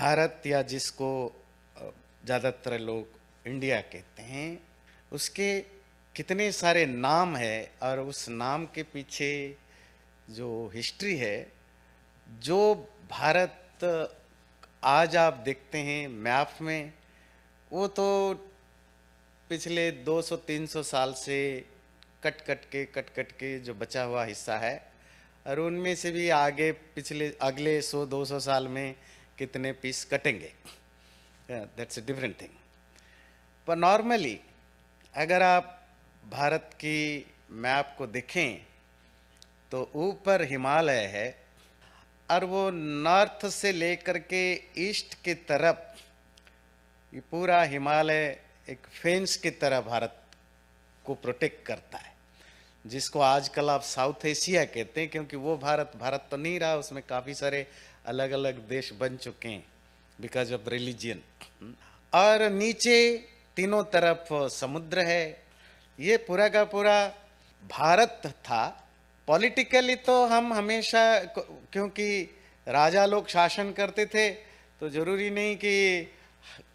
भारत या जिसको ज़्यादातर लोग इंडिया कहते हैं उसके कितने सारे नाम है और उस नाम के पीछे जो हिस्ट्री है जो भारत आज आप देखते हैं मैप में वो तो पिछले 200-300 साल से कट कट के कट कट के जो बचा हुआ हिस्सा है और उनमें से भी आगे पिछले अगले 100-200 साल में कितने पीस कटेंगे दैट्स ए डिफरेंट थिंग पर नॉर्मली अगर आप भारत की मैप को देखें तो ऊपर हिमालय है और वो नॉर्थ से लेकर के ईस्ट की तरफ ये पूरा हिमालय एक फेंस की तरह भारत को प्रोटेक्ट करता है जिसको आजकल आप साउथ एशिया कहते हैं क्योंकि वो भारत भारत तो नहीं रहा उसमें काफ़ी सारे अलग अलग देश बन चुके हैं बिकॉज ऑफ रिलीजियन और नीचे तीनों तरफ समुद्र है ये पूरा का पूरा भारत था पॉलिटिकली तो हम हमेशा क्योंकि राजा लोग शासन करते थे तो जरूरी नहीं कि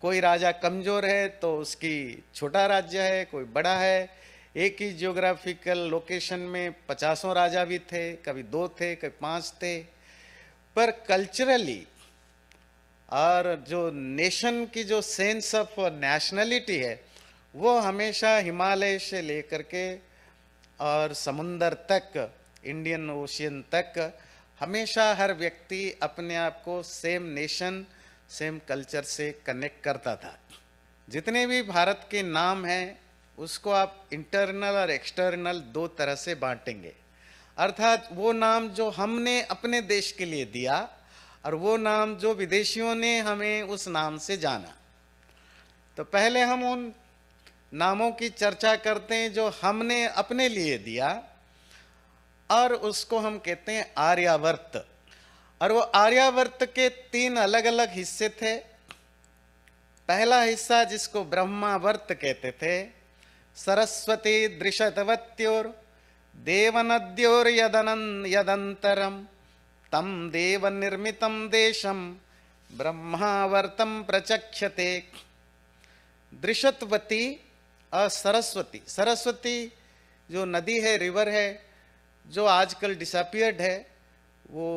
कोई राजा कमज़ोर है तो उसकी छोटा राज्य है कोई बड़ा है एक ही ज्योग्राफिकल लोकेशन में पचासों राजा भी थे कभी दो थे कभी पांच थे पर कल्चरली और जो नेशन की जो सेंस ऑफ नेशनलिटी है वो हमेशा हिमालय से लेकर के और समुंदर तक इंडियन ओशियन तक हमेशा हर व्यक्ति अपने आप को सेम नेशन सेम कल्चर से कनेक्ट करता था जितने भी भारत के नाम हैं उसको आप इंटरनल और एक्सटर्नल दो तरह से बांटेंगे अर्थात वो नाम जो हमने अपने देश के लिए दिया और वो नाम जो विदेशियों ने हमें उस नाम से जाना तो पहले हम उन नामों की चर्चा करते हैं जो हमने अपने लिए दिया और उसको हम कहते हैं आर्यावर्त और वो आर्यावर्त के तीन अलग अलग हिस्से थे पहला हिस्सा जिसको ब्रह्मावर्त कहते थे सरस्वती दृशतवत्योर देवनद्योर्यदन यदंतर तम देवनिर्मित देशम ब्रह्मावर्तं प्रचक्षते दृशतवती असरस्वती सरस्वती जो नदी है रिवर है जो आजकल डिसअपियर्ड है वो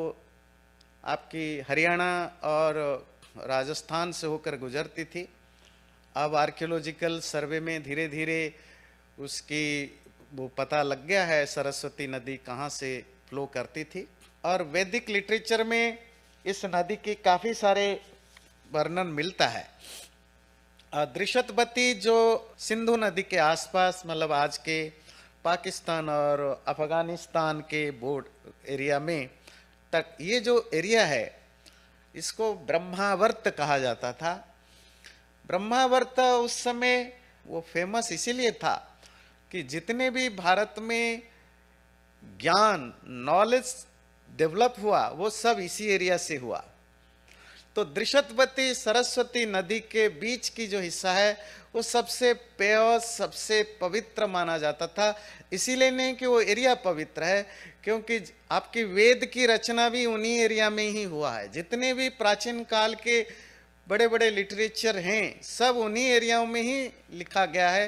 आपकी हरियाणा और राजस्थान से होकर गुजरती थी अब आर्कियोलॉजिकल सर्वे में धीरे धीरे उसकी वो पता लग गया है सरस्वती नदी कहाँ से फ्लो करती थी और वैदिक लिटरेचर में इस नदी के काफ़ी सारे वर्णन मिलता है दृश्यतवती जो सिंधु नदी के आसपास मतलब आज के पाकिस्तान और अफगानिस्तान के बोर्ड एरिया में तक ये जो एरिया है इसको ब्रह्मावर्त कहा जाता था ब्रह्मावर्त उस समय वो फेमस इसीलिए था कि जितने भी भारत में ज्ञान नॉलेज डेवलप हुआ वो सब इसी एरिया से हुआ तो दृशतवती सरस्वती नदी के बीच की जो हिस्सा है वो सबसे पेय सबसे पवित्र माना जाता था इसीलिए नहीं कि वो एरिया पवित्र है क्योंकि आपकी वेद की रचना भी उन्हीं एरिया में ही हुआ है जितने भी प्राचीन काल के बड़े बड़े लिटरेचर हैं सब उन्हीं एरियाओं में ही लिखा गया है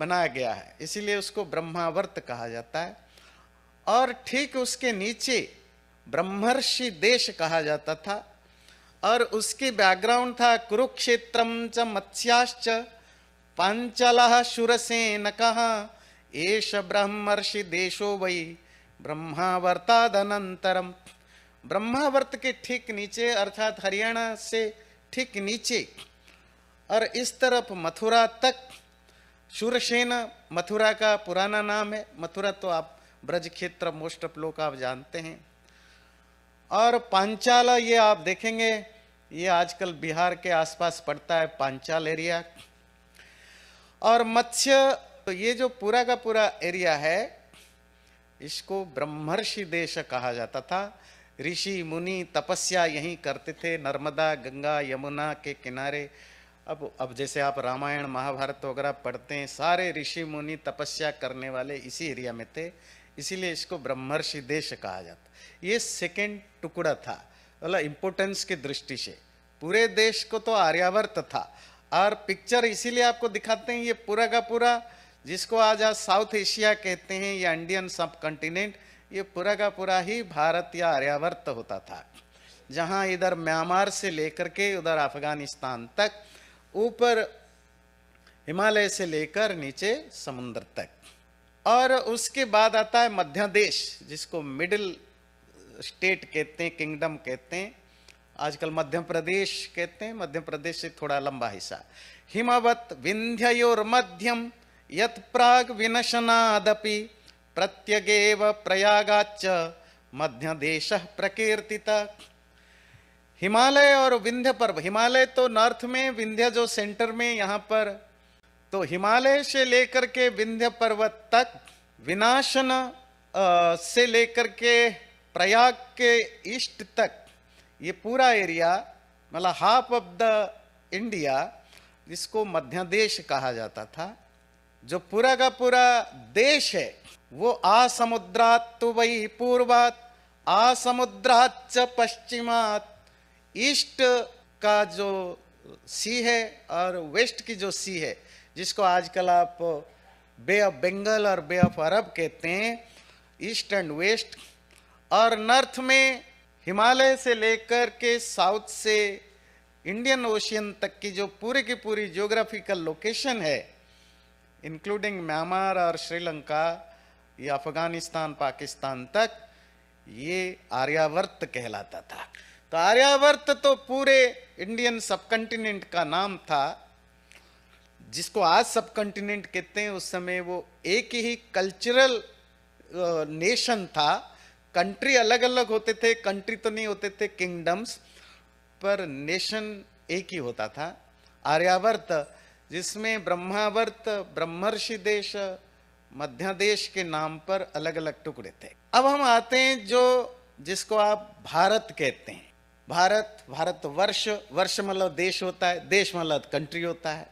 बनाया गया है इसीलिए उसको ब्रह्मावर्त कहा जाता है और ठीक उसके नीचे ब्रह्मर्षि देश कहा जाता था और उसके बैकग्राउंड था कुरुक्षेत्रम च मत्स्याश्च पांचल न कहा एश ब्रह्मर्षि देशो वही ब्रह्मावर्तादनंतरम ब्रह्मावर्त के ठीक नीचे अर्थात हरियाणा से ठीक नीचे और इस तरफ मथुरा तक शूरसेन मथुरा का पुराना नाम है मथुरा तो आप ब्रज क्षेत्र मोस्ट ऑफ लोग आप जानते हैं और पांचाला ये आप देखेंगे ये आजकल बिहार के आसपास पड़ता है पांचाल एरिया और मत्स्य तो ये जो पूरा का पूरा एरिया है इसको ब्रह्मर्षि देश कहा जाता था ऋषि मुनि तपस्या यहीं करते थे नर्मदा गंगा यमुना के किनारे अब अब जैसे आप रामायण महाभारत वगैरह पढ़ते हैं सारे ऋषि मुनि तपस्या करने वाले इसी एरिया में थे इसीलिए इसको ब्रह्मर्षि देश कहा जाता ये सेकेंड टुकड़ा था मतलब इम्पोर्टेंस की दृष्टि से पूरे देश को तो आर्यावर्त था और पिक्चर इसीलिए आपको दिखाते हैं ये पूरा का पूरा जिसको आज आज साउथ एशिया कहते हैं या इंडियन सब कंटिनेंट ये पूरा का पूरा ही भारत या आर्यावर्त होता था जहाँ इधर म्यांमार से लेकर के उधर अफगानिस्तान तक ऊपर हिमालय से लेकर नीचे समुद्र तक और उसके बाद आता है मध्य देश जिसको मिडिल स्टेट कहते हैं किंगडम कहते हैं आजकल मध्य प्रदेश कहते हैं मध्य प्रदेश से थोड़ा लंबा हिस्सा हिमवत विंध्योर मध्यम यत प्राग विनशनादपि प्रत्यगेव प्रयागाच देश प्रकीर्ति हिमालय और विंध्य पर्व हिमालय तो नॉर्थ में विंध्य जो सेंटर में यहाँ पर तो हिमालय से लेकर के विंध्य पर्वत तक विनाशन से लेकर के प्रयाग के ईस्ट तक ये पूरा एरिया मतलब हाफ ऑफ द इंडिया जिसको मध्य देश कहा जाता था जो पूरा का पूरा देश है वो समुद्रात तो वही पूर्वात आसमुद्रात च पश्चिमात ईस्ट का जो सी है और वेस्ट की जो सी है जिसको आजकल आप बे ऑफ बंगाल और बे ऑफ अरब कहते हैं ईस्ट एंड वेस्ट और नॉर्थ में हिमालय से लेकर के साउथ से इंडियन ओशियन तक की जो पूरे की पूरी ज्योग्राफिकल लोकेशन है इंक्लूडिंग म्यांमार और श्रीलंका या अफगानिस्तान पाकिस्तान तक ये आर्यावर्त कहलाता था तो आर्यावर्त तो पूरे इंडियन सब कंटिनेंट का नाम था जिसको आज सब कंटिनेंट कहते हैं उस समय वो एक ही कल्चरल नेशन था कंट्री अलग अलग होते थे कंट्री तो नहीं होते थे किंगडम्स पर नेशन एक ही होता था आर्यावर्त जिसमें ब्रह्मावर्त ब्रह्मर्षि देश मध्यादेश के नाम पर अलग अलग टुकड़े थे अब हम आते हैं जो जिसको आप भारत कहते हैं भारत भारत वर्ष वर्ष मतलब देश होता है देश मतलब कंट्री होता है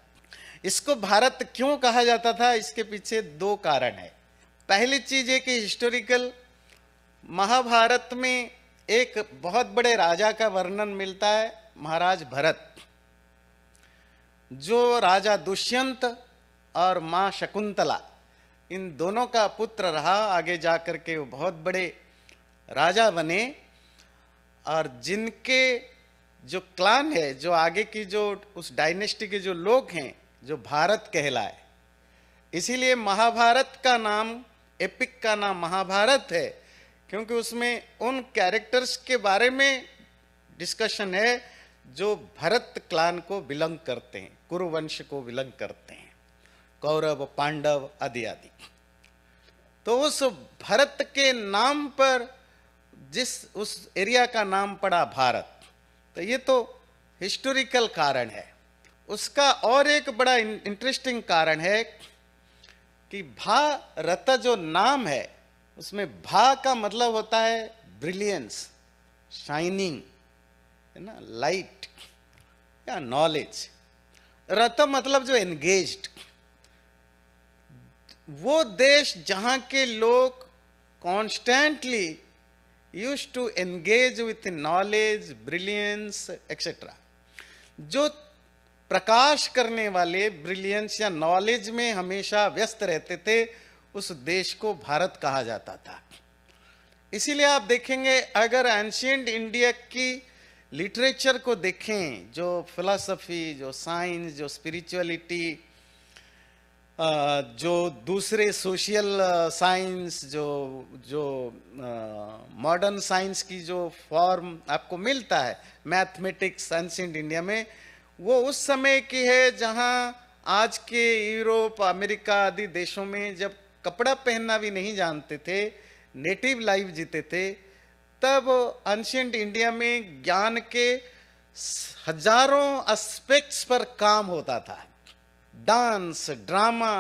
इसको भारत क्यों कहा जाता था इसके पीछे दो कारण है पहली चीज है कि हिस्टोरिकल महाभारत में एक बहुत बड़े राजा का वर्णन मिलता है महाराज भरत जो राजा दुष्यंत और माँ शकुंतला इन दोनों का पुत्र रहा आगे जा करके वो बहुत बड़े राजा बने और जिनके जो क्लान है जो आगे की जो उस डायनेस्टी के जो लोग हैं जो भारत कहलाए इसीलिए महाभारत का नाम एपिक का नाम महाभारत है क्योंकि उसमें उन कैरेक्टर्स के बारे में डिस्कशन है जो भरत क्लान को बिलोंग करते हैं कुरुवंश को बिलोंग करते हैं कौरव पांडव आदि आदि तो उस भरत के नाम पर जिस उस एरिया का नाम पड़ा भारत तो ये तो हिस्टोरिकल कारण है उसका और एक बड़ा इंटरेस्टिंग कारण है कि भारत जो नाम है उसमें भा का मतलब होता है ब्रिलियंस शाइनिंग है ना लाइट या नॉलेज रत मतलब जो एंगेज्ड वो देश जहाँ के लोग constantly used to engage with knowledge brilliance etcetera जो प्रकाश करने वाले ब्रिलियंस या नॉलेज में हमेशा व्यस्त रहते थे उस देश को भारत कहा जाता था इसीलिए आप देखेंगे अगर एंशियंट इंडिया की लिटरेचर को देखें जो फिलॉसफी जो साइंस जो स्पिरिचुअलिटी जो दूसरे सोशल साइंस जो जो मॉडर्न साइंस की जो फॉर्म आपको मिलता है मैथमेटिक्स एंशेंट इंडिया में वो उस समय की है जहाँ आज के यूरोप अमेरिका आदि देशों में जब कपड़ा पहनना भी नहीं जानते थे नेटिव लाइफ जीते थे तब अनशेंट इंडिया में ज्ञान के हजारों एस्पेक्ट्स पर काम होता था dance drama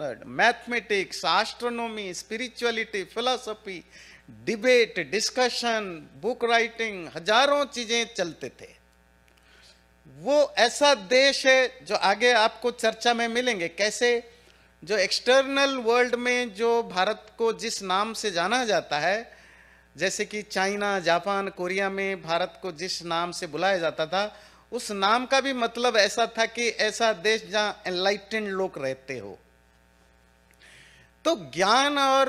mathematics astronomy spirituality philosophy debate discussion book writing हजारों चीजें चलते थे वो ऐसा देश है जो आगे आपको चर्चा में मिलेंगे कैसे जो एक्सटर्नल वर्ल्ड में जो भारत को जिस नाम से जाना जाता है जैसे कि चाइना जापान कोरिया में भारत को जिस नाम से बुलाया जाता था उस नाम का भी मतलब ऐसा था कि ऐसा देश जहां एनलाइटेंड लोग रहते हो तो ज्ञान और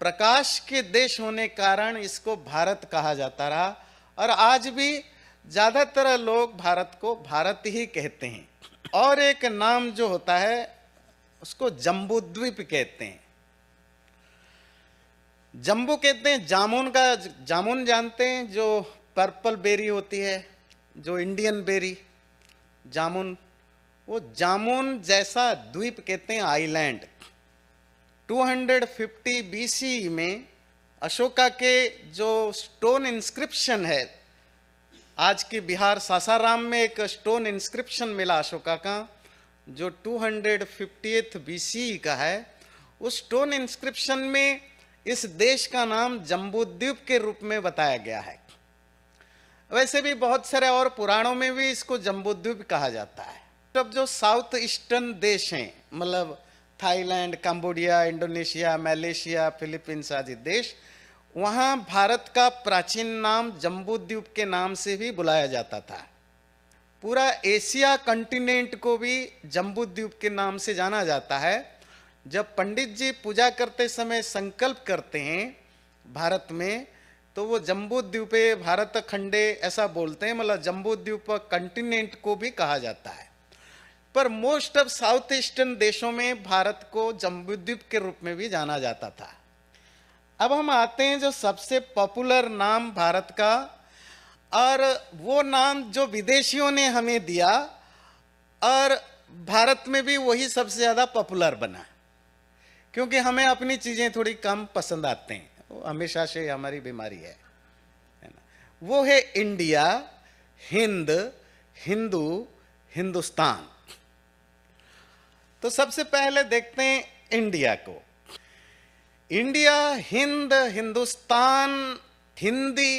प्रकाश के देश होने कारण इसको भारत कहा जाता रहा और आज भी ज़्यादातर लोग भारत को भारत ही कहते हैं और एक नाम जो होता है उसको जम्बूद्वीप कहते हैं जम्बू कहते हैं जामुन का जामुन जानते हैं जो पर्पल बेरी होती है जो इंडियन बेरी जामुन वो जामुन जैसा द्वीप कहते हैं आइलैंड 250 बीसी में अशोका के जो स्टोन इंस्क्रिप्शन है आज के बिहार सासाराम में एक स्टोन इंस्क्रिप्शन मिला अशोका का जो 250th बीसी का है उस स्टोन इंस्क्रिप्शन में इस देश का नाम जम्बूद्वीप के रूप में बताया गया है वैसे भी बहुत सारे और पुराणों में भी इसको जम्बूद्वीप कहा जाता है तब जो साउथ ईस्टर्न देश हैं मतलब Thailand Cambodia Indonesia Malaysia Philippines आदि देश वहाँ भारत का प्राचीन नाम जम्बूद्वीप के नाम से भी बुलाया जाता था पूरा एशिया कंटिनेंट को भी जम्बूद्वीप के नाम से जाना जाता है जब पंडित जी पूजा करते समय संकल्प करते हैं भारत में तो वो जम्बूद्वीपे भारत खंडे ऐसा बोलते हैं मतलब जम्बूद्वीप कंटिनेंट को भी कहा जाता है पर मोस्ट ऑफ साउथ ईस्टर्न देशों में भारत को जम्बूद्वीप के रूप में भी जाना जाता था अब हम आते हैं जो सबसे पॉपुलर नाम भारत का और वो नाम जो विदेशियों ने हमें दिया और भारत में भी वही सबसे ज़्यादा पॉपुलर बना क्योंकि हमें अपनी चीज़ें थोड़ी कम पसंद आते हैं हमेशा से हमारी बीमारी है है ना वो है इंडिया हिंद हिंदू हिंदुस्तान तो सबसे पहले देखते हैं इंडिया को इंडिया हिंद हिंदुस्तान हिंदी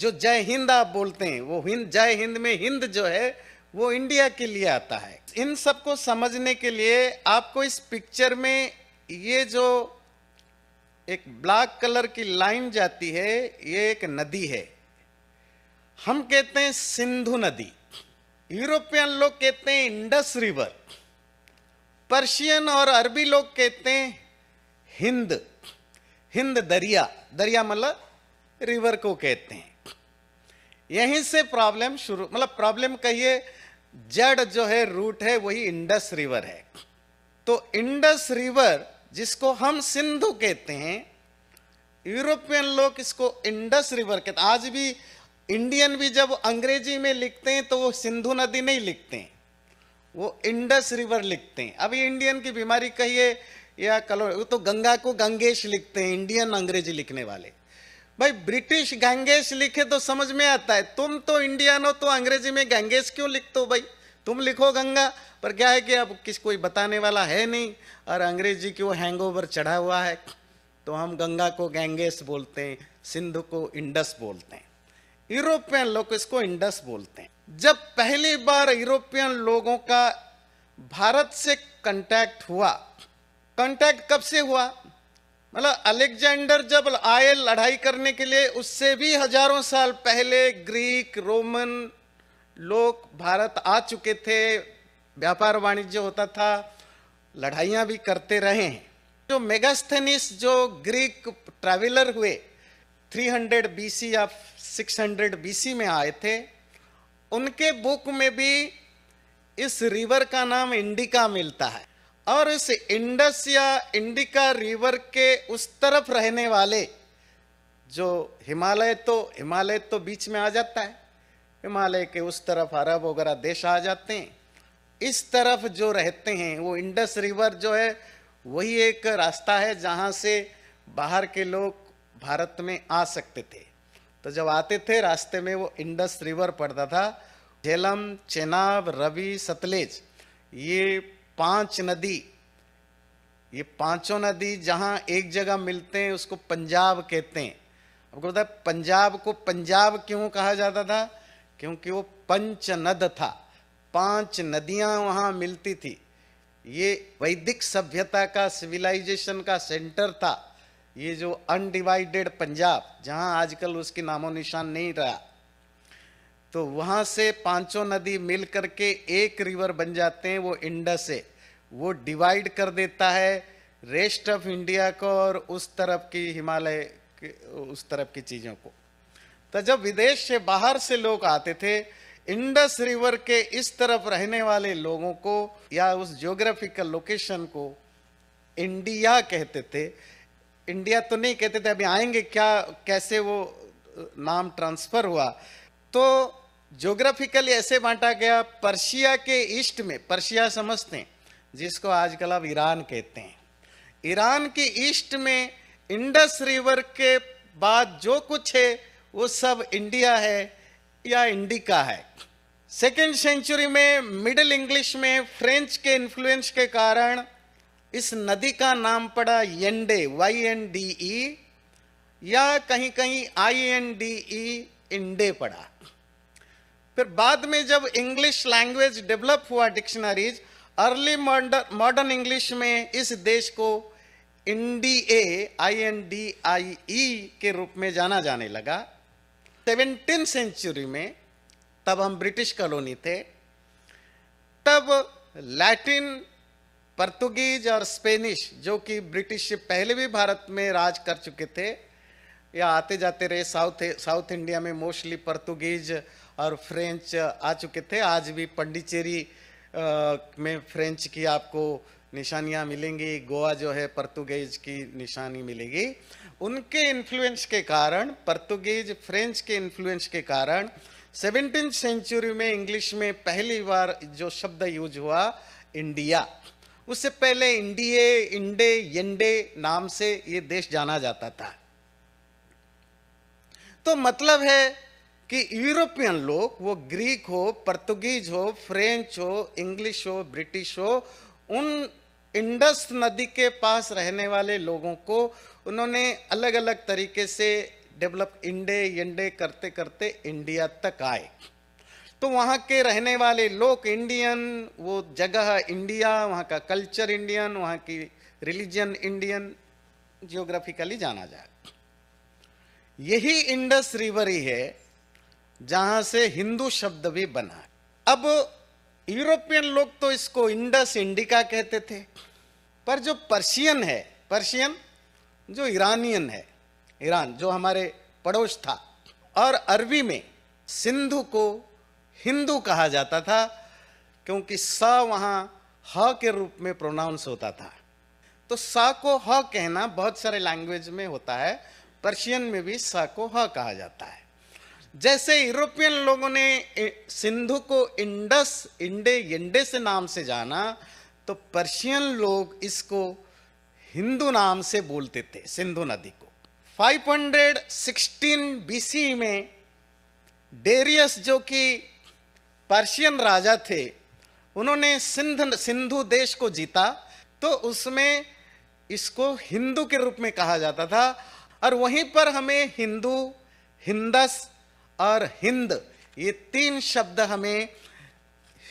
जो जय हिंद आप बोलते हैं वो हिंद जय हिंद में हिंद जो है वो इंडिया के लिए आता है इन सबको समझने के लिए आपको इस पिक्चर में ये जो एक ब्लैक कलर की लाइन जाती है ये एक नदी है हम कहते हैं सिंधु नदी यूरोपियन लोग कहते हैं इंडस रिवर पर्शियन और अरबी लोग कहते हैं हिंद हिंद दरिया दरिया मतलब रिवर को कहते हैं यहीं से प्रॉब्लम शुरू मतलब प्रॉब्लम कहिए जड़ जो है रूट है वही इंडस रिवर है तो इंडस रिवर जिसको हम सिंधु कहते हैं यूरोपियन लोग इसको इंडस रिवर कहते आज भी इंडियन भी जब अंग्रेजी में लिखते हैं तो वो सिंधु नदी नहीं लिखते हैं वो इंडस रिवर लिखते हैं अभी इंडियन की बीमारी कहिए या कलो वो तो गंगा को गंगेश लिखते हैं इंडियन अंग्रेजी लिखने वाले भाई ब्रिटिश गंगेश लिखे तो समझ में आता है तुम तो इंडियन हो तो अंग्रेजी में गंगेश क्यों लिखते हो भाई तुम लिखो गंगा पर क्या है कि अब किस कोई बताने वाला है नहीं और अंग्रेजी की वो हैंग चढ़ा हुआ है तो हम गंगा को गैंगेस बोलते हैं सिंधु को इंडस बोलते हैं यूरोपियन लोग इसको इंडस बोलते हैं जब पहली बार यूरोपियन लोगों का भारत से कंटैक्ट हुआ कंटैक्ट कब से हुआ मतलब अलेक्जेंडर जब आए लड़ाई करने के लिए उससे भी हजारों साल पहले ग्रीक रोमन लोग भारत आ चुके थे व्यापार वाणिज्य होता था लड़ाइयाँ भी करते रहे हैं जो मेगास्थेनिस जो ग्रीक ट्रैवलर हुए 300 बीसी या 600 बीसी में आए थे उनके बुक में भी इस रिवर का नाम इंडिका मिलता है और इस इंडस या इंडिका रिवर के उस तरफ रहने वाले जो हिमालय तो हिमालय तो बीच में आ जाता है हिमालय के उस तरफ अरब वगैरह देश आ जाते हैं इस तरफ जो रहते हैं वो इंडस रिवर जो है वही एक रास्ता है जहाँ से बाहर के लोग भारत में आ सकते थे तो जब आते थे रास्ते में वो इंडस रिवर पड़ता था झेलम चेनाब रवि सतलेज ये पांच नदी ये पांचों नदी जहाँ एक जगह मिलते हैं उसको पंजाब कहते हैं आपको पता है पंजाब को पंजाब क्यों कहा जाता था क्योंकि वो पंच नद था पांच नदियां वहां मिलती थी ये वैदिक सभ्यता का सिविलाइजेशन का सेंटर था ये जो अनडिवाइडेड पंजाब जहां आजकल उसकी नामो निशान नहीं रहा तो वहां से पांचों नदी मिल करके एक रिवर बन जाते हैं वो इंडस से वो डिवाइड कर देता है रेस्ट ऑफ इंडिया को और उस तरफ की हिमालय उस तरफ की चीज़ों को तो जब विदेश से बाहर से लोग आते थे इंडस रिवर के इस तरफ रहने वाले लोगों को या उस ज्योग्राफिकल लोकेशन को इंडिया कहते थे इंडिया तो नहीं कहते थे अभी आएंगे क्या कैसे वो नाम ट्रांसफर हुआ तो ज्योग्राफिकली ऐसे बांटा गया पर्शिया के ईस्ट में पर्शिया समझते हैं जिसको आजकल आप ईरान कहते हैं ईरान के ईस्ट में इंडस रिवर के बाद जो कुछ है वो सब इंडिया है या इंडिका है सेकेंड सेंचुरी में मिडिल इंग्लिश में फ्रेंच के इन्फ्लुएंस के कारण इस नदी का नाम पड़ा येंडे वाई एन डी ई या कहीं कहीं आई एन डी ई इंडे पड़ा फिर बाद में जब इंग्लिश लैंग्वेज डेवलप हुआ डिक्शनरीज अर्ली मॉडर्न इंग्लिश में इस देश को इंडी ए आई एन डी आई ई के रूप में जाना जाने लगा सेवेंटीन सेंचुरी में तब हम ब्रिटिश कॉलोनी थे तब लैटिन पर्तुगीज और स्पेनिश जो कि ब्रिटिश पहले भी भारत में राज कर चुके थे या आते जाते रहे साउथ साउथ इंडिया में मोस्टली पर्तुगीज और फ्रेंच आ चुके थे आज भी पंडिचेरी में फ्रेंच की आपको निशानियाँ मिलेंगी गोवा जो है पर्तुगीज की निशानी मिलेगी उनके इन्फ्लुएंस के कारण पर्तुगीज फ्रेंच के इन्फ्लुएंस के कारण सेवनटीन सेंचुरी में इंग्लिश में पहली बार जो शब्द यूज हुआ इंडिया उससे पहले इंडिये इंडे यंडे नाम से ये देश जाना जाता था तो मतलब है कि यूरोपियन लोग वो ग्रीक हो पर्तुगीज हो फ्रेंच हो इंग्लिश हो ब्रिटिश हो उन इंडस नदी के पास रहने वाले लोगों को उन्होंने अलग अलग तरीके से डेवलप इंडे इंडे करते करते इंडिया तक आए तो वहाँ के रहने वाले लोग इंडियन वो जगह इंडिया वहाँ का कल्चर इंडियन वहाँ की रिलीजन इंडियन जियोग्राफिकली जाना जाए यही इंडस रिवर ही है जहाँ से हिंदू शब्द भी बना अब यूरोपियन लोग तो इसको इंडस इंडिका कहते थे पर जो पर्शियन है पर्शियन जो ईरानियन है ईरान जो हमारे पड़ोस था और अरबी में सिंधु को हिंदू कहा जाता था क्योंकि स वहाँ ह के रूप में प्रोनाउंस होता था तो स को ह कहना बहुत सारे लैंग्वेज में होता है पर्शियन में भी स को ह कहा जाता है जैसे यूरोपियन लोगों ने सिंधु को इंडस इंडे इंडे से नाम से जाना तो पर्शियन लोग इसको हिंदू नाम से बोलते थे सिंधु नदी को 516 बीसी में डेरियस जो कि पर्शियन राजा थे उन्होंने सिंध सिंधु देश को जीता तो उसमें इसको हिंदू के रूप में कहा जाता था और वहीं पर हमें हिंदू हिंदस और हिंद ये तीन शब्द हमें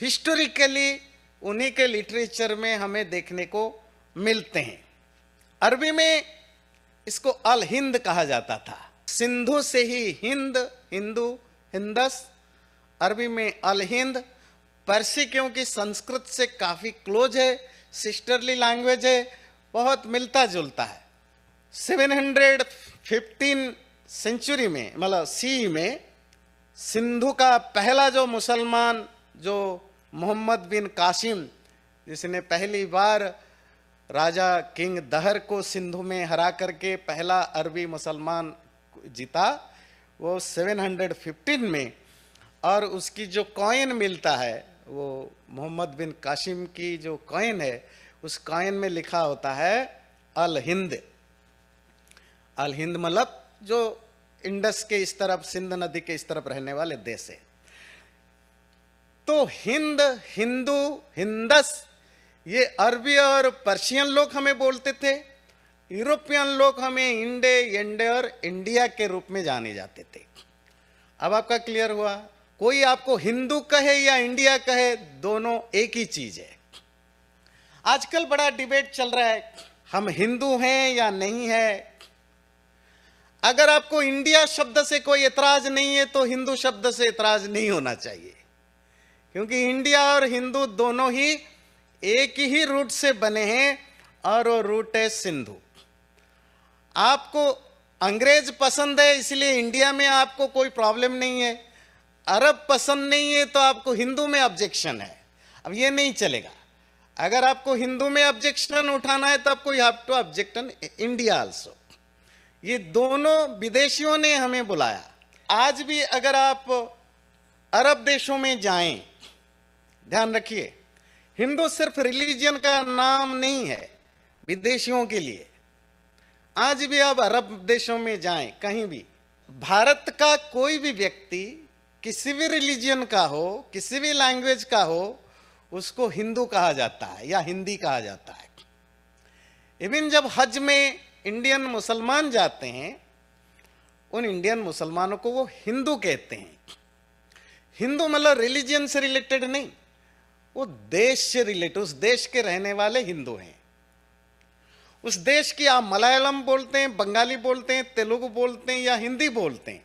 हिस्टोरिकली उन्हीं के लिटरेचर में हमें देखने को मिलते हैं अरबी में इसको अल हिंद कहा जाता था सिंधु से ही हिंद हिंदू हिंदस अरबी में अल हिंद पर्सी क्योंकि संस्कृत से काफ़ी क्लोज है सिस्टरली लैंग्वेज है बहुत मिलता जुलता है 715 सेंचुरी में मतलब सी में सिंधु का पहला जो मुसलमान जो मोहम्मद बिन कासिम जिसने पहली बार राजा किंग दहर को सिंधु में हरा करके पहला अरबी मुसलमान जीता वो 715 में और उसकी जो कॉइन मिलता है वो मोहम्मद बिन कासिम की जो कॉइन है उस कॉइन में लिखा होता है अल हिंद अल हिंद मतलब जो इंडस के इस तरफ सिंध नदी के इस तरफ रहने वाले देश है तो हिंद हिंदू हिंदस ये अरबी और पर्शियन लोग हमें बोलते थे यूरोपियन लोग हमें इंडे एंडे और इंडिया के रूप में जाने जाते थे अब आपका क्लियर हुआ कोई आपको हिंदू कहे या इंडिया कहे दोनों एक ही चीज है आजकल बड़ा डिबेट चल रहा है हम हिंदू हैं या नहीं है अगर आपको इंडिया शब्द से कोई एतराज नहीं है तो हिंदू शब्द से इतराज नहीं होना चाहिए क्योंकि इंडिया और हिंदू दोनों ही एक ही रूट से बने हैं और वो रूट है सिंधु आपको अंग्रेज पसंद है इसलिए इंडिया में आपको कोई प्रॉब्लम नहीं है अरब पसंद नहीं है तो आपको हिंदू में ऑब्जेक्शन है अब ये नहीं चलेगा अगर आपको हिंदू में ऑब्जेक्शन उठाना है तो आपको you have to object India also ये दोनों विदेशियों ने हमें बुलाया आज भी अगर आप अरब देशों में जाएं, ध्यान रखिए हिंदू सिर्फ रिलीजन का नाम नहीं है विदेशियों के लिए आज भी आप अरब देशों में जाएं कहीं भी भारत का कोई भी व्यक्ति किसी भी रिलीजन का हो किसी भी लैंग्वेज का हो उसको हिंदू कहा जाता है या हिंदी कहा जाता है इवन जब हज में इंडियन मुसलमान जाते हैं उन इंडियन मुसलमानों को वो हिंदू कहते हैं हिंदू मतलब रिलीजियन से रिलेटेड नहीं वो देश से रिलेटेड उस देश के रहने वाले हिंदू हैं उस देश की आप मलयालम बोलते हैं बंगाली बोलते हैं तेलुगु बोलते हैं या हिंदी बोलते हैं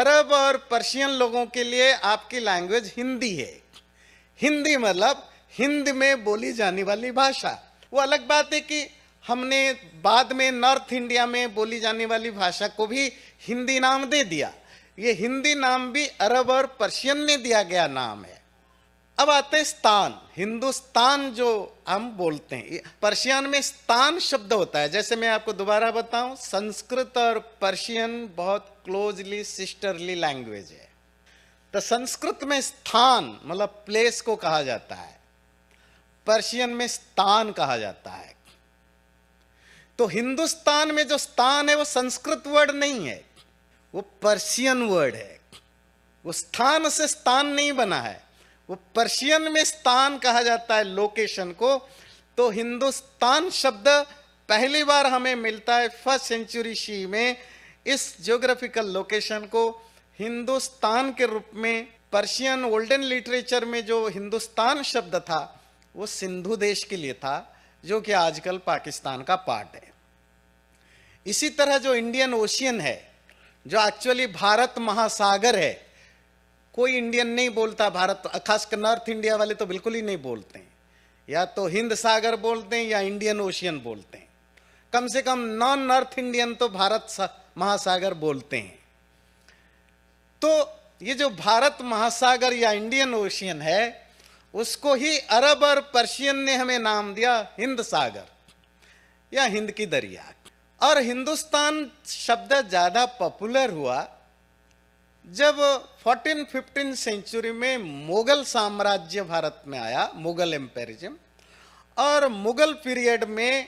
अरब और पर्शियन लोगों के लिए आपकी लैंग्वेज हिंदी है हिंदी मतलब हिंद में बोली जाने वाली भाषा वो अलग बात है कि हमने बाद में नॉर्थ इंडिया में बोली जाने वाली भाषा को भी हिंदी नाम दे दिया ये हिंदी नाम भी अरब और पर्शियन में दिया गया नाम है अब आते हैं स्थान हिंदुस्तान जो हम बोलते हैं पर्शियन में स्थान शब्द होता है जैसे मैं आपको दोबारा बताऊं संस्कृत और पर्शियन बहुत क्लोजली सिस्टरली लैंग्वेज है तो संस्कृत में स्थान मतलब प्लेस को कहा जाता है पर्शियन में स्थान कहा जाता है तो हिंदुस्तान में जो स्थान है वो संस्कृत वर्ड नहीं है वो पर्शियन वर्ड है वो स्थान से स्थान नहीं बना है वो पर्शियन में स्थान कहा जाता है लोकेशन को तो हिंदुस्तान शब्द पहली बार हमें मिलता है फर्स्ट सेंचुरी सी में इस ज्योग्राफिकल लोकेशन को हिंदुस्तान के रूप में पर्शियन ओल्डन लिटरेचर में जो हिंदुस्तान शब्द था वो सिंधु देश के लिए था जो कि आजकल पाकिस्तान का पार्ट है इसी तरह जो इंडियन ओशियन है जो एक्चुअली भारत महासागर है कोई इंडियन नहीं बोलता भारत तो, खासकर नॉर्थ इंडिया वाले तो बिल्कुल ही नहीं बोलते हैं या तो हिंद सागर बोलते हैं या इंडियन ओशियन बोलते हैं कम से कम नॉन नॉर्थ इंडियन तो भारत महासागर बोलते हैं तो ये जो भारत महासागर या इंडियन ओशियन है उसको ही अरब और पर्शियन ने हमें नाम दिया हिंद सागर या हिंद की दरिया और हिंदुस्तान शब्द ज़्यादा पॉपुलर हुआ जब 14, 15 सेंचुरी में मुगल साम्राज्य भारत में आया मुगल एम्पेरिज्म और मुगल पीरियड में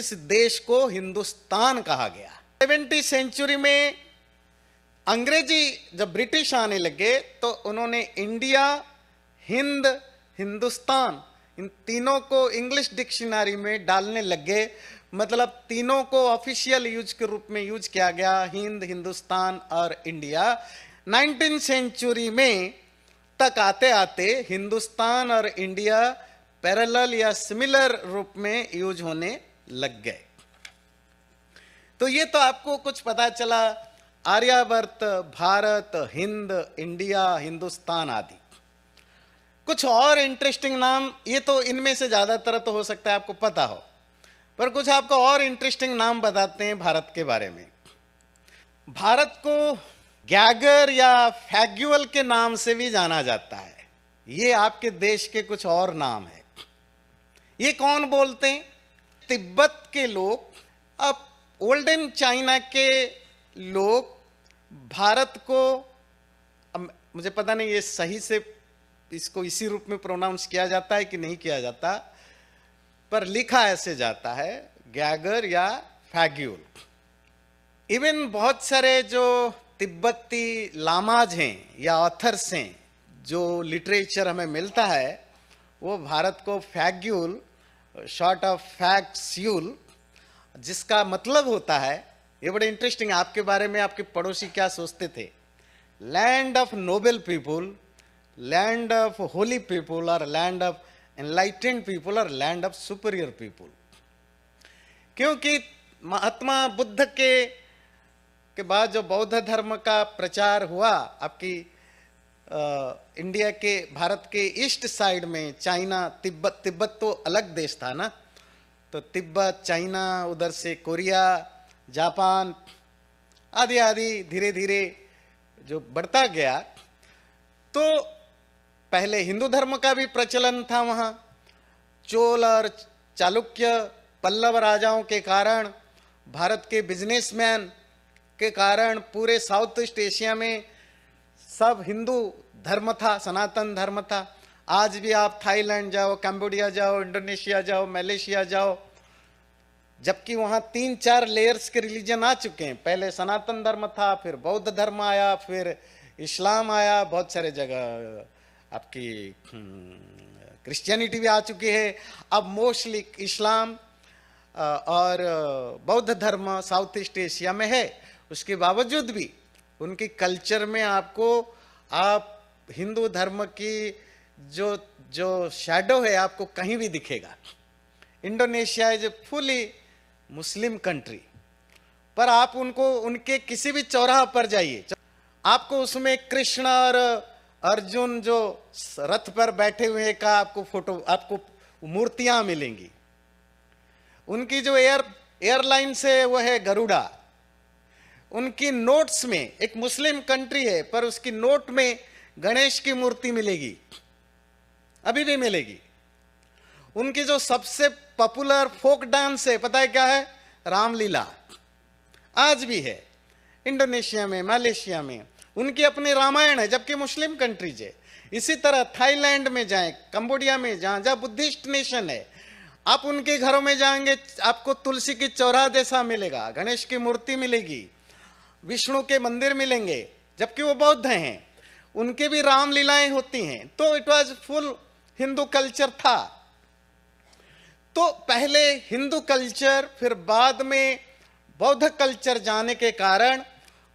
इस देश को हिंदुस्तान कहा गया सेवेंटी सेंचुरी में अंग्रेजी जब ब्रिटिश आने लगे तो उन्होंने इंडिया हिंद हिंदुस्तान इन तीनों को इंग्लिश डिक्शनरी में डालने लगे मतलब तीनों को ऑफिशियल यूज के रूप में यूज किया गया हिंद हिंदुस्तान और इंडिया नाइनटीन सेंचुरी में तक आते आते हिंदुस्तान और इंडिया पैरेलल या सिमिलर रूप में यूज होने लग गए तो ये तो आपको कुछ पता चला आर्यावर्त भारत हिंद इंडिया हिंदुस्तान आदि कुछ और इंटरेस्टिंग नाम ये तो इनमें से ज़्यादातर तो हो सकता है आपको पता हो पर कुछ आपको और इंटरेस्टिंग नाम बताते हैं भारत के बारे में भारत को गैगर या फैग्यूअल के नाम से भी जाना जाता है ये आपके देश के कुछ और नाम है ये कौन बोलते हैं तिब्बत के लोग अब ओल्डन चाइना के लोग भारत को मुझे पता नहीं ये सही से इसको इसी रूप में प्रोनाउंस किया जाता है कि नहीं किया जाता पर लिखा ऐसे जाता है गैगर या फैग्यूल इवन बहुत सारे जो तिब्बती लामाज हैं या ऑथर्स हैं जो लिटरेचर हमें मिलता है वो भारत को फैग्यूल शॉर्ट ऑफ फैक्स्यूल जिसका मतलब होता है ये बड़े इंटरेस्टिंग आपके बारे में आपके पड़ोसी क्या सोचते थे land of noble people land of holy people or land of enlightened people or land of superior people क्योंकि महात्मा बुद्ध के के बाद जो बौद्ध धर्म का प्रचार हुआ आपकी आ, इंडिया के भारत के ईस्ट साइड में चाइना तिब्बत तिब्बत तो अलग देश था ना तो तिब्बत चाइना उधर से कोरिया जापान आदि आदि धीरे धीरे जो बढ़ता गया तो पहले हिंदू धर्म का भी प्रचलन था वहाँ चोल और चालुक्य पल्लव राजाओं के कारण भारत के बिजनेसमैन के कारण पूरे साउथ ईस्ट एशिया में सब हिंदू धर्म था सनातन धर्म था आज भी आप थाईलैंड जाओ कैम्बोडिया जाओ इंडोनेशिया जाओ मलेशिया जाओ जबकि वहाँ तीन चार लेयर्स के रिलीजन आ चुके हैं पहले सनातन धर्म था फिर बौद्ध धर्म आया फिर इस्लाम आया बहुत सारे जगह आपकी क्रिश्चियनिटी हम्म, भी आ चुकी है अब मोस्टली इस्लाम और बौद्ध धर्म साउथ ईस्ट एशिया में है उसके बावजूद भी उनके कल्चर में आपको आप हिंदू धर्म की जो जो शेडो है आपको कहीं भी दिखेगा Indonesia is a fully Muslim country पर आप उनको उनके किसी भी चौराहा पर जाइए आपको उसमें कृष्ण और अर्जुन जो रथ पर बैठे हुए का आपको फोटो आपको मूर्तियां मिलेंगी उनकी जो एयर एयरलाइन से वो है गरुड़ा उनकी नोट्स में एक मुस्लिम कंट्री है पर उसकी नोट में गणेश की मूर्ति मिलेगी अभी भी मिलेगी उनकी जो सबसे पॉपुलर फोक डांस है पता है क्या है रामलीला आज भी है इंडोनेशिया में मलेशिया में उनकी अपनी रामायण है जबकि मुस्लिम कंट्रीज है इसी तरह थाईलैंड में जाएं कंबोडिया में जहाँ जहाँ बुद्धिस्ट नेशन है आप उनके घरों में जाएंगे आपको तुलसी की चौरा जैसा मिलेगा गणेश की मूर्ति मिलेगी विष्णु के मंदिर मिलेंगे जबकि वो बौद्ध हैं उनके भी रामलीलाएं होती हैं तो it was full Hindu culture था तो पहले हिंदू कल्चर फिर बाद में बौद्ध कल्चर जाने के कारण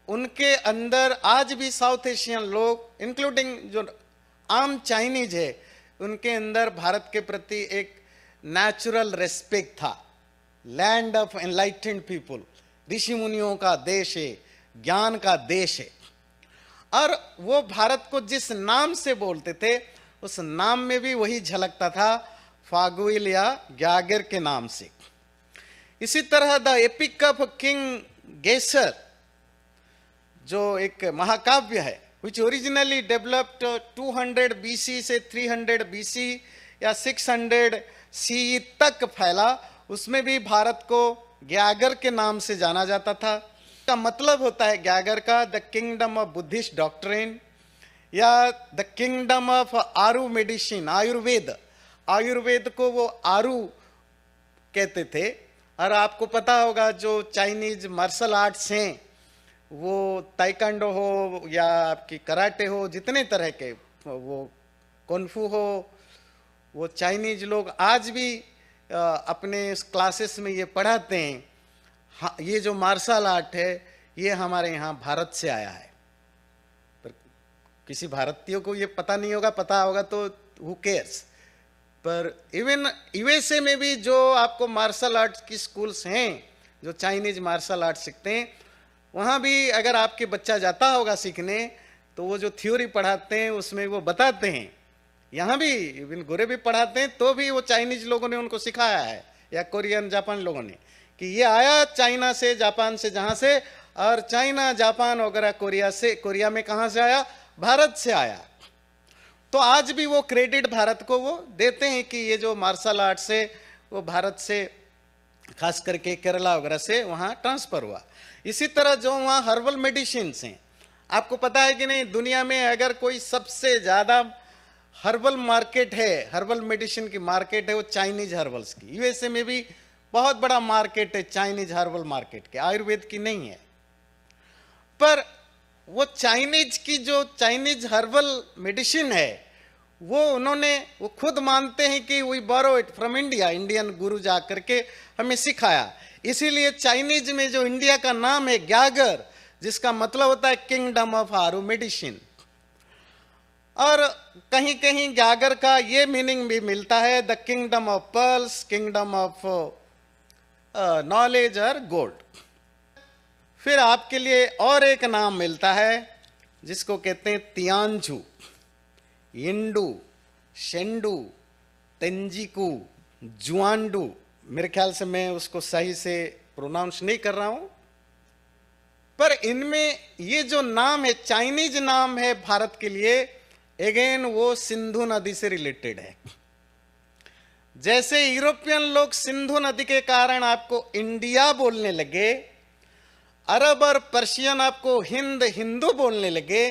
उनके अंदर आज भी साउथ एशियन लोग इंक्लूडिंग जो आम चाइनीज है उनके अंदर भारत के प्रति एक नेचुरल रेस्पेक्ट था लैंड ऑफ एनलाइटेंड पीपुल ऋषि मुनियों का देश है ज्ञान का देश है और वो भारत को जिस नाम से बोलते थे उस नाम में भी वही झलकता था फागुइल या ग्यागर के नाम से इसी तरह the epic of king Gesar जो एक महाकाव्य है डेवलप्ड टू हंड्रेड 200 सी से 300 सी या 600 CE तक फैला उसमें भी भारत को ग्यागर के नाम से जाना जाता था का मतलब होता है ग्यागर का the kingdom of Buddhist doctrine या द किंगडम ऑफ आरू मेडिसिन आयुर्वेद आयुर्वेद को वो आरू कहते थे और आपको पता होगा जो चाइनीज मार्शल आर्ट्स हैं वो ताइकांडो हो या आपकी कराटे हो जितने तरह के वो कन्फू हो वो चाइनीज लोग आज भी अपने क्लासेस में ये पढ़ाते हैं ये जो मार्शल आर्ट है ये हमारे यहाँ भारत से आया है पर किसी भारतीय को ये पता नहीं होगा पता होगा तो हु केयर्स पर इवन यूएसए में भी जो आपको मार्शल आर्ट्स की स्कूल्स हैं जो चाइनीज मार्शल आर्ट सीखते हैं वहाँ भी अगर आपके बच्चा जाता होगा सीखने तो वो जो थ्योरी पढ़ाते हैं उसमें वो बताते हैं यहाँ भी इवन गोरे भी पढ़ाते हैं तो भी वो चाइनीज लोगों ने उनको सिखाया है या कोरियन जापान लोगों ने कि ये आया चाइना से जापान से जहाँ से और चाइना जापान वगैरह कोरिया से कोरिया में कहाँ से आया भारत से आया तो आज भी वो क्रेडिट भारत को वो देते हैं कि ये जो मार्शल आर्ट से वो भारत से खास करके केरला वगैरह से वहाँ ट्रांसफ़र हुआ इसी तरह जो वहाँ हर्बल मेडिसिन हैं आपको पता है कि नहीं दुनिया में अगर कोई सबसे ज़्यादा हर्बल मार्केट है हर्बल मेडिसिन की मार्केट है वो चाइनीज हर्बल्स की यूएसए में भी बहुत बड़ा मार्केट है चाइनीज हर्बल मार्केट के आयुर्वेद की नहीं है पर वो चाइनीज की जो चाइनीज हर्बल मेडिसिन है वो उन्होंने वो खुद मानते हैं कि we borrow it from India Indian guru जा करके हमें सिखाया इसीलिए चाइनीज में जो इंडिया का नाम है ग्यागर जिसका मतलब होता है किंगडम ऑफ आरु मेडिसिन और कहीं कहीं ग्यागर का ये मीनिंग भी मिलता है the kingdom of pearls kingdom of knowledge और गोल्ड फिर आपके लिए और एक नाम मिलता है जिसको कहते हैं तियांझू इंडू शेंडू तेंजिकू जुआंडू मेरे ख्याल से मैं उसको सही से प्रोनाउंस नहीं कर रहा हूं पर इनमें ये जो नाम है चाइनीज नाम है भारत के लिए अगेन वो सिंधु नदी से रिलेटेड है जैसे यूरोपियन लोग सिंधु नदी के कारण आपको इंडिया बोलने लगे अरब और पर्शियन आपको हिंद हिंदू बोलने लगे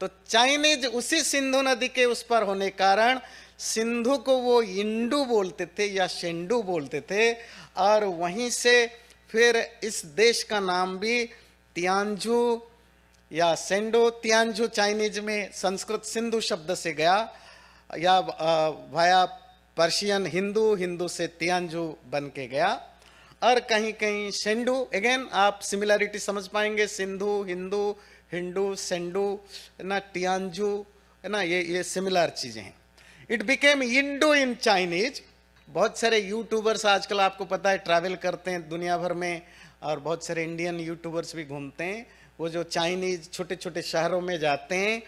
तो चाइनीज उसी सिंधु नदी के उस पर होने कारण सिंधु को वो इंडू बोलते थे या शेंडू बोलते थे और वहीं से फिर इस देश का नाम भी तियांझू या सेंडो तियांझू चाइनीज में संस्कृत सिंधु शब्द से गया या भाया पर्शियन हिंदू हिंदू से तियांझू बन के गया और कहीं कहीं सेंडू अगेन आप सिमिलरिटी समझ पाएंगे सिंधु हिंदू हिंडू सेंडू ना टियांजू ना ये ये सिमिलर चीज़ें हैं it became Indo in Chinese बहुत सारे यूट्यूबर्स आजकल आपको पता है ट्रैवल करते हैं दुनिया भर में और बहुत सारे इंडियन यूट्यूबर्स भी घूमते हैं वो जो चाइनीज छोटे छोटे शहरों में जाते हैं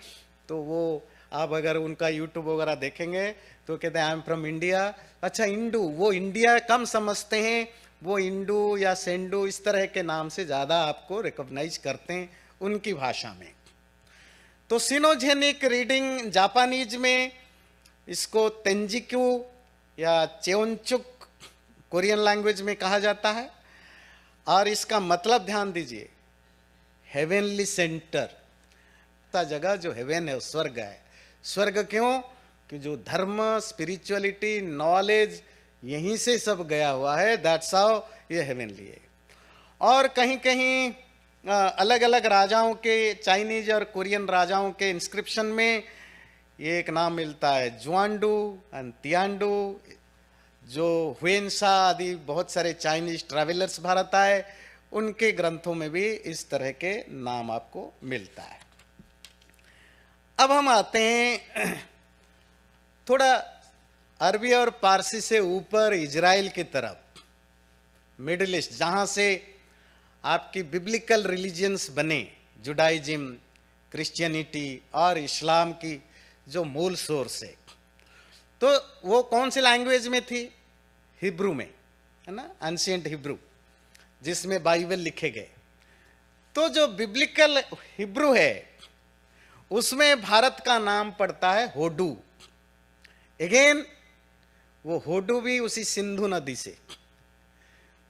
तो वो आप अगर उनका यूट्यूब वगैरह देखेंगे तो कहते हैं आई एम फ्रॉम इंडिया अच्छा इंडू वो इंडिया कम समझते हैं वो इंडू या सेंडू इस तरह के नाम से ज़्यादा आपको रिकोगनाइज करते हैं उनकी भाषा में तो सिनोजेनिक रीडिंग जापानीज में इसको तेंजिक्यू या चेउनचुक कोरियन लैंग्वेज में कहा जाता है और इसका मतलब ध्यान दीजिए हेवेनली सेंटर ता जगह जो हेवेन है स्वर्ग है स्वर्ग क्यों कि जो धर्म स्पिरिचुअलिटी नॉलेज यहीं से सब गया हुआ है दैट्स हाउ ये हेवेनली है और कहीं कहीं अलग अलग राजाओं के चाइनीज और कोरियन राजाओं के इंस्क्रिप्शन में ये एक नाम मिलता है जुआंडू तियांडू जो हुएनसा आदि बहुत सारे चाइनीज ट्रैवलर्स भारत आए उनके ग्रंथों में भी इस तरह के नाम आपको मिलता है अब हम आते हैं थोड़ा अरबी और पारसी से ऊपर इजराइल की तरफ मिडिल ईस्ट जहाँ से आपकी बिब्लिकल रिलीजियंस बने जुडाइजम क्रिश्चियनिटी और इस्लाम की जो मूल सोर्स है तो वो कौन सी लैंग्वेज में थी हिब्रू में है ना एंशियंट हिब्रू जिसमें बाइबल लिखे गए तो जो बिब्लिकल हिब्रू है उसमें भारत का नाम पड़ता है होडू अगेन वो होडू भी उसी सिंधु नदी से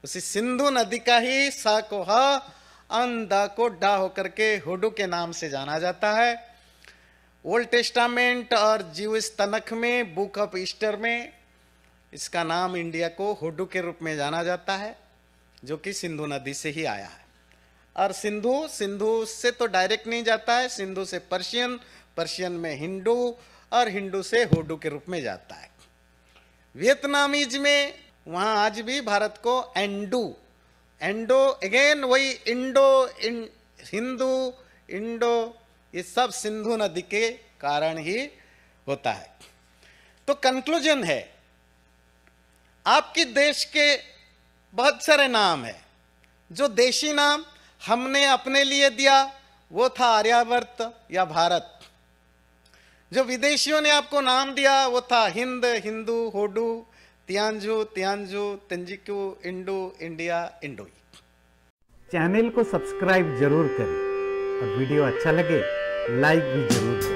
उसी सिंधु नदी का ही सा को हा अंदा को डा होकर के होडू के नाम से जाना जाता है ओल्ड टेस्टामेंट और जीवस तनख में बुक ऑफ ईस्टर में इसका नाम इंडिया को होडू के रूप में जाना जाता है जो कि सिंधु नदी से ही आया है और सिंधु सिंधु से तो डायरेक्ट नहीं जाता है सिंधु से पर्शियन पर्शियन में हिंदू और हिंदू से होडू के रूप में जाता है वियतनामीज में वहाँ आज भी भारत को एंडू एंडो अगेन वही इंडो इन, हिंदू इंडो ये सब सिंधु नदी के कारण ही होता है तो कंक्लूजन है आपके देश के बहुत सारे नाम है जो देशी नाम हमने अपने लिए दिया वो था आर्यावर्त या भारत जो विदेशियों ने आपको नाम दिया वो था हिंद हिंदू होडू तियांजू तियांजू तेंजिकू इंडू इंडिया इंडोई चैनल को सब्सक्राइब जरूर करें और वीडियो अच्छा लगे लाइक भी जरूर करें